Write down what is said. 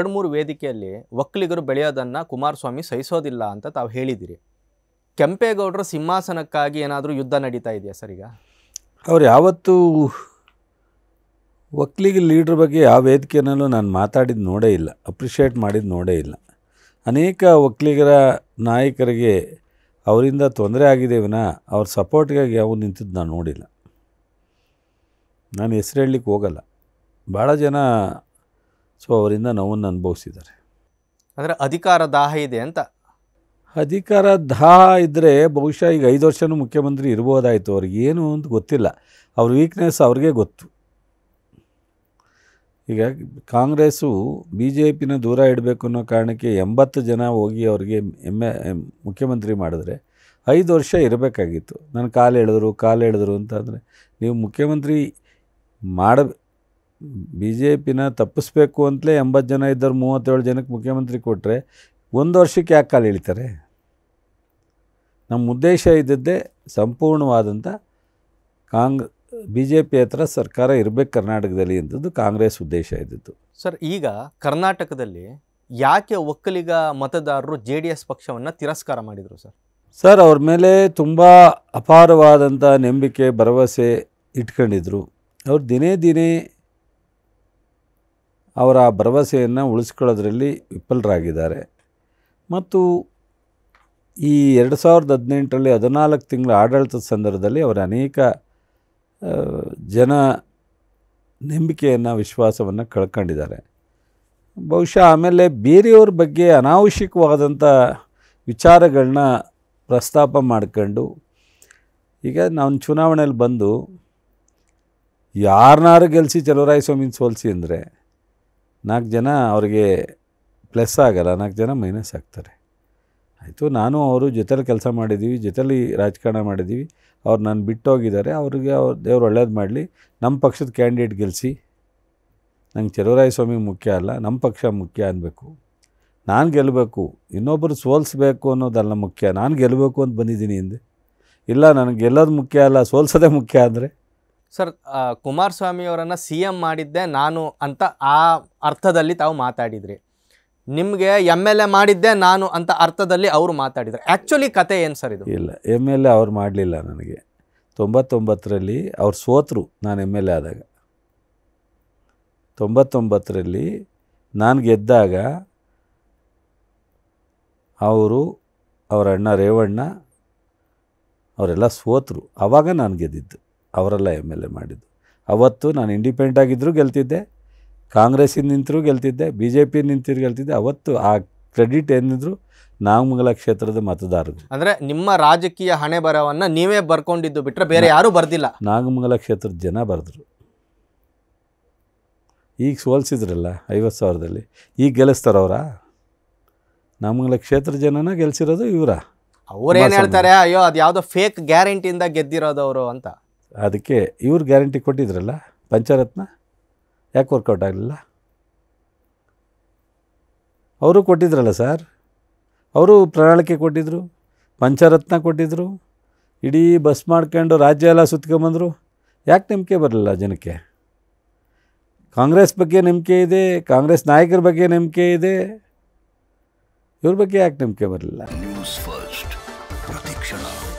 ಎರಡು ಮೂರು ವೇದಿಕೆಯಲ್ಲಿ ಒಕ್ಕಲಿಗರು ಬೆಳೆಯೋದನ್ನು ಕುಮಾರಸ್ವಾಮಿ ಸಹಿಸೋದಿಲ್ಲ ಅಂತ ತಾವು ಹೇಳಿದ್ದೀರಿ ಕೆಂಪೇಗೌಡರ ಸಿಂಹಾಸನಕ್ಕಾಗಿ ಏನಾದರೂ ಯುದ್ಧ ನಡೀತಾ ಇದೆಯಾ ಸರ್ ಈಗ ಅವ್ರು ಯಾವತ್ತೂ ಒಕ್ಕಲಿಗ ಲೀಡ್ರ್ ಬಗ್ಗೆ ಯಾವ ವೇದಿಕೆಯಲ್ಲೂ ನಾನು ಮಾತಾಡಿದ್ದು ನೋಡೇ ಇಲ್ಲ ಅಪ್ರಿಷಿಯೇಟ್ ಮಾಡಿದ್ದು ನೋಡೇ ಇಲ್ಲ ಅನೇಕ ಒಕ್ಕಲಿಗರ ನಾಯಕರಿಗೆ ಅವರಿಂದ ತೊಂದರೆ ಆಗಿದೆ ವಿನ ಅವ್ರ ಸಪೋರ್ಟ್ಗಾಗಿ ಯಾವ ನಿಂತಿದ್ದು ನಾನು ನೋಡಿಲ್ಲ ನಾನು ಹೆಸರು ಹೇಳಲಿಕ್ಕೆ ಹೋಗಲ್ಲ ಭಾಳ ಜನ ಸೊ ಅವರಿಂದ ನೋವನ್ನು ಅನುಭವಿಸಿದ್ದಾರೆ ಅಂದರೆ ಅಧಿಕಾರ ದಾಹ ಇದೆ ಅಂತ ಅಧಿಕಾರ ದಾಹ ಇದ್ದರೆ ಬಹುಶಃ ಈಗ ಐದು ವರ್ಷವೂ ಮುಖ್ಯಮಂತ್ರಿ ಇರ್ಬೋದಾಯಿತು ಅವ್ರಿಗೆ ಏನು ಅಂತ ಗೊತ್ತಿಲ್ಲ ಅವ್ರ ವೀಕ್ನೆಸ್ ಅವ್ರಿಗೆ ಗೊತ್ತು ಈಗ ಕಾಂಗ್ರೆಸ್ಸು ಬಿ ಜೆ ಪಿನ ದೂರ ಇಡಬೇಕು ಅನ್ನೋ ಕಾರಣಕ್ಕೆ ಎಂಬತ್ತು ಜನ ಹೋಗಿ ಅವ್ರಿಗೆ ಎಮ್ ಮುಖ್ಯಮಂತ್ರಿ ಮಾಡಿದ್ರೆ ಐದು ವರ್ಷ ಇರಬೇಕಾಗಿತ್ತು ನಾನು ಕಾಲು ಎಳೆದ್ರು ಕಾಲು ಎಳೆದ್ರು ಅಂತಂದರೆ ನೀವು ಮುಖ್ಯಮಂತ್ರಿ ಮಾಡ ಬಿ ಜೆ ಪಿನ ತಪ್ಪಿಸ್ಬೇಕು ಅಂತಲೇ ಎಂಬತ್ತು ಜನ ಇದ್ದರು ಮೂವತ್ತೇಳು ಜನಕ್ಕೆ ಮುಖ್ಯಮಂತ್ರಿ ಕೊಟ್ಟರೆ ಒಂದು ವರ್ಷಕ್ಕೆ ಯಾಕೆ ಕಾಲು ಇಳಿತಾರೆ ನಮ್ಮ ಉದ್ದೇಶ ಇದ್ದದ್ದೇ ಸಂಪೂರ್ಣವಾದಂಥ ಕಾಂಗ್ ಬಿ ಜೆ ಪಿ ಹತ್ರ ಸರ್ಕಾರ ಇರಬೇಕು ಕರ್ನಾಟಕದಲ್ಲಿ ಅಂತದ್ದು ಕಾಂಗ್ರೆಸ್ ಉದ್ದೇಶ ಇದ್ದಿತ್ತು ಸರ್ ಈಗ ಕರ್ನಾಟಕದಲ್ಲಿ ಯಾಕೆ ಒಕ್ಕಲಿಗ ಮತದಾರರು ಜೆ ಡಿ ಎಸ್ ಪಕ್ಷವನ್ನು ತಿರಸ್ಕಾರ ಮಾಡಿದರು ಸರ್ ಸರ್ ಅವ್ರ ಮೇಲೆ ತುಂಬ ಅಪಾರವಾದಂಥ ನಂಬಿಕೆ ಭರವಸೆ ಇಟ್ಕೊಂಡಿದ್ರು ಅವ್ರು ದಿನೇ ದಿನೇ ಅವರ ಭರವಸೆಯನ್ನು ಉಳಿಸ್ಕೊಳ್ಳೋದ್ರಲ್ಲಿ ವಿಫಲರಾಗಿದ್ದಾರೆ ಮತ್ತು ಈ ಎರಡು ಸಾವಿರದ ಹದಿನೆಂಟರಲ್ಲಿ ಹದಿನಾಲ್ಕು ತಿಂಗಳ ಆಡಳಿತದ ಸಂದರ್ಭದಲ್ಲಿ ಅವರ ಅನೇಕ ಜನ ನಂಬಿಕೆಯನ್ನು ವಿಶ್ವಾಸವನ್ನು ಕಳ್ಕೊಂಡಿದ್ದಾರೆ ಬಹುಶಃ ಆಮೇಲೆ ಬೇರೆಯವ್ರ ಬಗ್ಗೆ ಅನಾವಶ್ಯಕವಾದಂಥ ವಿಚಾರಗಳನ್ನ ಪ್ರಸ್ತಾಪ ಮಾಡ್ಕೊಂಡು ಈಗ ನಾನು ಚುನಾವಣೆಯಲ್ಲಿ ಬಂದು ಯಾರನ್ನಾರು ಗೆಲ್ಲಿಸಿ ಚಲುವರಾಯ ಸ್ವಾಮಿ ಸೋಲಿಸಿ ಅಂದರೆ ನಾಲ್ಕು ಜನ ಅವರಿಗೆ ಪ್ಲಸ್ ಆಗಲ್ಲ ನಾಲ್ಕು ಜನ ಮೈನಸ್ ಆಗ್ತಾರೆ ಆಯಿತು ನಾನು ಅವರು ಜೊತೆಲಿ ಕೆಲಸ ಮಾಡಿದ್ದೀವಿ ಜೊತೆಲಿ ರಾಜಕಾರಣ ಮಾಡಿದ್ದೀವಿ ಅವ್ರು ನಾನು ಬಿಟ್ಟೋಗಿದ್ದಾರೆ ಅವ್ರಿಗೆ ಅವ್ರು ದೇವ್ರು ಒಳ್ಳೇದು ಮಾಡಲಿ ನಮ್ಮ ಪಕ್ಷದ ಕ್ಯಾಂಡಿಡೇಟ್ ಗೆಲ್ಲಿಸಿ ನಂಗೆ ಚಲುವರಾಯಸ್ವಾಮಿ ಸ್ವಾಮಿ ಮುಖ್ಯ ಅಲ್ಲ ನಮ್ಮ ಪಕ್ಷ ಮುಖ್ಯ ಅನ್ನಬೇಕು ನಾನು ಗೆಲ್ಲಬೇಕು ಇನ್ನೊಬ್ಬರು ಸೋಲಿಸ್ಬೇಕು ಅನ್ನೋದಲ್ಲ ಮುಖ್ಯ ನಾನು ಗೆಲ್ಲಬೇಕು ಅಂತ ಬಂದಿದ್ದೀನಿ ಹಿಂದೆ ಇಲ್ಲ ನನಗೆ ಗೆಲ್ಲೋದು ಮುಖ್ಯ ಅಲ್ಲ ಸೋಲ್ಸೋದೇ ಮುಖ್ಯ ಅಂದರೆ ಸರ್ ಕುಮಾರಸ್ವಾಮಿಯವರನ್ನು ಅವರನ್ನು ಸಿ ಎಮ್ ಮಾಡಿದ್ದೆ ನಾನು ಅಂತ ಆ ಅರ್ಥದಲ್ಲಿ ತಾವು ಮಾತಾಡಿದ್ರಿ ನಿಮಗೆ ಎಮ್ ಎಲ್ ಎ ಮಾಡಿದ್ದೆ ನಾನು ಅಂತ ಅರ್ಥದಲ್ಲಿ ಅವರು ಮಾತಾಡಿದರು ಆ್ಯಕ್ಚುಲಿ ಕತೆ ಏನು ಸರ್ ಇದು ಇಲ್ಲ ಎಮ್ ಎಲ್ ಎ ಅವ್ರು ಮಾಡಲಿಲ್ಲ ನನಗೆ ತೊಂಬತ್ತೊಂಬತ್ತರಲ್ಲಿ ಅವ್ರು ಸೋತರು ನಾನು ಎಮ್ ಎಲ್ ಎ ಆದಾಗ ತೊಂಬತ್ತೊಂಬತ್ತರಲ್ಲಿ ನಾನು ಗೆದ್ದಾಗ ಅವರು ಅವರ ಅಣ್ಣ ರೇವಣ್ಣ ಅವರೆಲ್ಲ ಸೋತರು ಆವಾಗ ನಾನು ಗೆದ್ದಿದ್ದು ಅವರೆಲ್ಲ ಎಮ್ ಎಲ್ ಎ ಮಾಡಿದ್ದು ಅವತ್ತು ನಾನು ಇಂಡಿಪೆಂಡೆಂಟ್ ಆಗಿದ್ದರೂ ಗೆಲ್ತಿದ್ದೆ ಕಾಂಗ್ರೆಸ್ಸಿಂದ ನಿಂತರೂ ಗೆಲ್ತಿದ್ದೆ ಬಿ ಜೆ ಪಿ ನಿಂತಿರು ಗೆಲ್ತಿದ್ದೆ ಅವತ್ತು ಆ ಕ್ರೆಡಿಟ್ ಏನಿದ್ರು ನಾಗಮಂಗಲ ಕ್ಷೇತ್ರದ ಮತದಾರರು ಅಂದರೆ ನಿಮ್ಮ ರಾಜಕೀಯ ಹಣೆ ಬರವನ್ನು ನೀವೇ ಬರ್ಕೊಂಡಿದ್ದು ಬಿಟ್ಟರೆ ಬೇರೆ ಯಾರೂ ಬರ್ದಿಲ್ಲ ನಾಗಮಂಗಲ ಕ್ಷೇತ್ರದ ಜನ ಬರೆದ್ರು ಈಗ ಸೋಲ್ಸಿದ್ರಲ್ಲ ಐವತ್ತು ಸಾವಿರದಲ್ಲಿ ಈಗ ಗೆಲ್ಲಿಸ್ತಾರವ್ರ ನಾಮಂಗಲ ಕ್ಷೇತ್ರ ಜನನ ಗೆಲ್ಸಿರೋದು ಇವರ ಏನು ಹೇಳ್ತಾರೆ ಅಯ್ಯೋ ಅದು ಯಾವುದೋ ಫೇಕ್ ಗ್ಯಾರಂಟಿಯಿಂದ ಗೆದ್ದಿರೋದು ಅವರು ಅಂತ ಅದಕ್ಕೆ ಇವ್ರು ಗ್ಯಾರಂಟಿ ಕೊಟ್ಟಿದ್ರಲ್ಲ ಪಂಚರತ್ನ ಯಾಕೆ ವರ್ಕೌಟ್ ಆಗಲಿಲ್ಲ ಅವರು ಕೊಟ್ಟಿದ್ರಲ್ಲ ಸರ್ ಅವರು ಪ್ರಣಾಳಿಕೆ ಕೊಟ್ಟಿದ್ದರು ಪಂಚರತ್ನ ಕೊಟ್ಟಿದ್ದರು ಇಡೀ ಬಸ್ ಮಾಡ್ಕೊಂಡು ರಾಜ್ಯ ಎಲ್ಲ ಸುತ್ಕೊಂಬಂದರು ಯಾಕೆ ನಂಬಿಕೆ ಬರಲಿಲ್ಲ ಜನಕ್ಕೆ ಕಾಂಗ್ರೆಸ್ ಬಗ್ಗೆ ನಂಬಿಕೆ ಇದೆ ಕಾಂಗ್ರೆಸ್ ನಾಯಕರ ಬಗ್ಗೆ ನಂಬಿಕೆ ಇದೆ ಇವ್ರ ಬಗ್ಗೆ ಯಾಕೆ ನಂಬಿಕೆ ಬರಲಿಲ್ಲ ನ್ಯೂಸ್ ಫಸ್ಟ್ ಪ್ರತಿಕ್ಷಣ